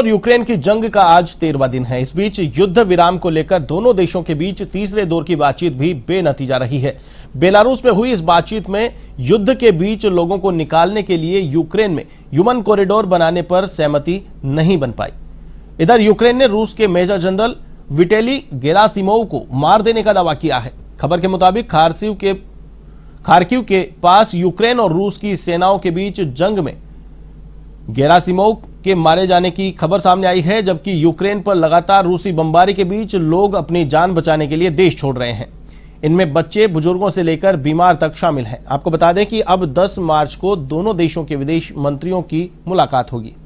और यूक्रेन की जंग का आज तेरवा दिन है इस बीच युद्ध विराम को लेकर दोनों देशों के बीच तीसरे दौर की बातचीत भी बेनतीजा रही है बेलारूस में हुई इस बातचीत में युद्ध के बीच लोगों को निकालने के लिए यूक्रेन में ह्यूमन कॉरिडोर बनाने पर सहमति नहीं बन पाई इधर यूक्रेन ने रूस के मेजर जनरल विटेली गेरासिमोव को मार देने का दावा किया है खबर के मुताबिक खारसीव के खारकीव के पास यूक्रेन और रूस की सेनाओं के बीच जंग में गेरासिमोव के मारे जाने की खबर सामने आई है जबकि यूक्रेन पर लगातार रूसी बमबारी के बीच लोग अपनी जान बचाने के लिए देश छोड़ रहे हैं इनमें बच्चे बुजुर्गों से लेकर बीमार तक शामिल हैं आपको बता दें कि अब 10 मार्च को दोनों देशों के विदेश मंत्रियों की मुलाकात होगी